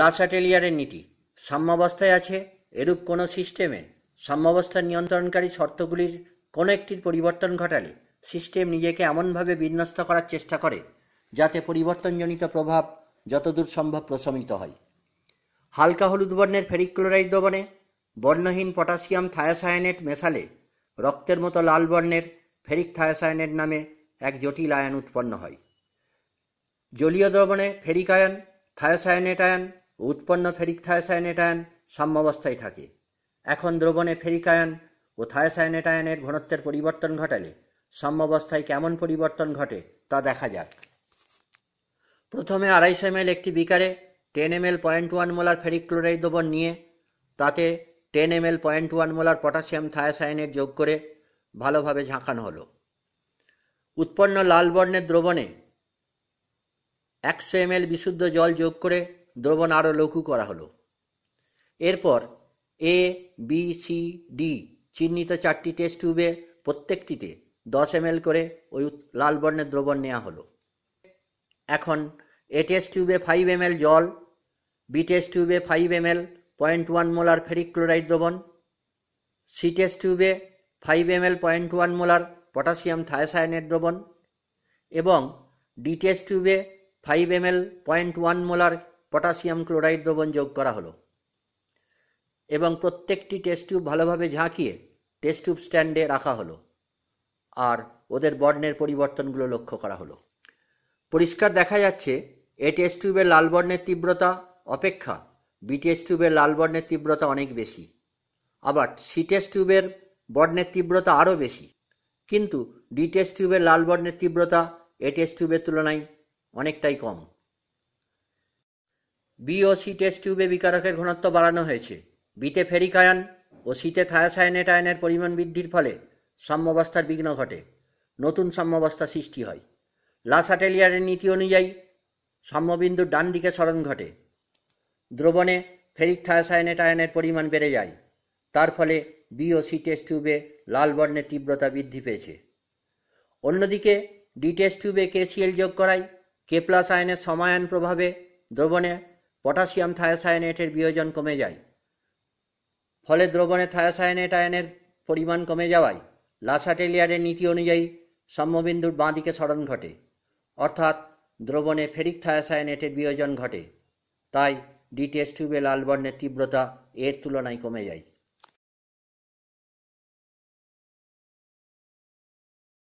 লাসাটেলিয়ারের নীতি সাম্যাবস্থায় আছে এরূপ কোনো সিস্টেমে সাম্যাবস্থার নিয়ন্ত্রণকারী শর্তগুলির কোনো একটির পরিবর্তন ঘটালে সিস্টেম নিজেকে এমনভাবে বিন্যস্ত করার চেষ্টা করে যাতে পরিবর্তনজনিত প্রভাব যতদূর সম্ভব প্রশমিত হয় হালকা হলুদ বর্ণের ফেরিক্লোরাইড দ্রবণে বর্ণহীন পটাশিয়াম থায়াসায়নেট মেশালে রক্তের মতো লাল বর্ণের ফেরিক থায়াসায়নেট নামে এক জটিল আয়ন উৎপন্ন হয় জলীয় দ্রবণে ফেরিক আয়ন থায়োসায়নেটায়ন উৎপন্ন ফেরিক থায়োসায়নেটায়ন সাম্যাবস্থায় থাকে এখন দ্রবণে ফেরিকায়ন ও থায়োসায়নেটায়নের ঘনত্বের পরিবর্তন ঘটালে সাম্যাবস্থায় কেমন পরিবর্তন ঘটে তা দেখা যাক প্রথমে আড়াইশো এম একটি বিকারে ten M L point one molar ferric chloride দ্রবণ নিয়ে তাতে ten M L point one molar potassium থায়াসাইনের যোগ করে ভালোভাবে ঝাঁকানো হলো উৎপন্ন লাল বর্ণের দ্রবণে একশো এম বিশুদ্ধ জল যোগ করে দ্রবণ আরও লঘু করা হলো এরপর এ বি সি ডি চিহ্নিত চারটি টেস্ট টিউবে প্রত্যেকটিতে দশ এম করে ওই লাল বর্ণের দ্রবণ নেওয়া হলো এখন এ টেস্ট টিউবে ফাইভ এম জল বি টেস্ট টিউবে five M point one molar ferric chloride দ্রবণ সি টেস্ট টিউবে five M point one molar potassium থায়াসায়নের দ্রবণ এবং ডি টেস্ট টিউবে five M L point one molar potassium chloride দ্রবণ যোগ করা হলো এবং প্রত্যেকটি টেস্ট টিউব ভালোভাবে ঝাঁকিয়ে টেস্ট টিউব স্ট্যান্ডে রাখা হলো আর ওদের বর্ণের পরিবর্তনগুলো লক্ষ্য করা হলো পরিষ্কার দেখা যাচ্ছে এ টেস্ট টিউবের লাল বর্ণের তীব্রতা অপেক্ষা বি টেস্ট টিউবের লাল বর্ণের তীব্রতা অনেক বেশি আবার সি টেস্ট টিউবের বর্ণের তীব্রতা আরও বেশি কিন্তু ডি টেস্ট টিউবের লাল বর্ণের তীব্রতা এ টেস্ট টিউবের তুলনায় অনেকটাই কম বি ও সি টেস্ট টিউবে বিকারকের ঘনত্ব বাড়ানো হয়েছে বিতে ফেরিক আয়ন ও শীতে থায়াসায়নেট আয়নের পরিমাণ বৃদ্ধির ফলে সাম্যবস্থার বিঘ্ন ঘটে নতুন সাম্যবস্থা সৃষ্টি হয় লাসাটেলিয়ারের নীতি অনুযায়ী সাম্যবিন্দুর ডান দিকে স্মরণ ঘটে দ্রবণে ফেরিক থায়াসায়নেট আয়নের পরিমাণ বেড়ে যায় তার ফলে বি ও সি টেস্ট টিউবে লাল বর্ণের তীব্রতা বৃদ্ধি পেয়েছে অন্যদিকে ডি টেস্ট টিউবে কেসিএল যোগ করায় কে প্লাস আয়নের সমায়ন প্রভাবে দ্রবণে পটাশিয়াম থায়োসায়নেটের বিয়োজন কমে যায় ফলে দ্রবণে থায়োসায়নেট আয়নের পরিমাণ কমে যাওয়ায় লাসাটেলিয়ারের নীতি অনুযায়ী সাম্যবিন্দুর বাঁদিকে সরণ ঘটে অর্থাৎ দ্রবণে ফেরিক থায়োসায়নেটের বিয়োজন ঘটে তাই ডি টিউবে লাল বর্ণের তীব্রতা এর তুলনায় কমে যায়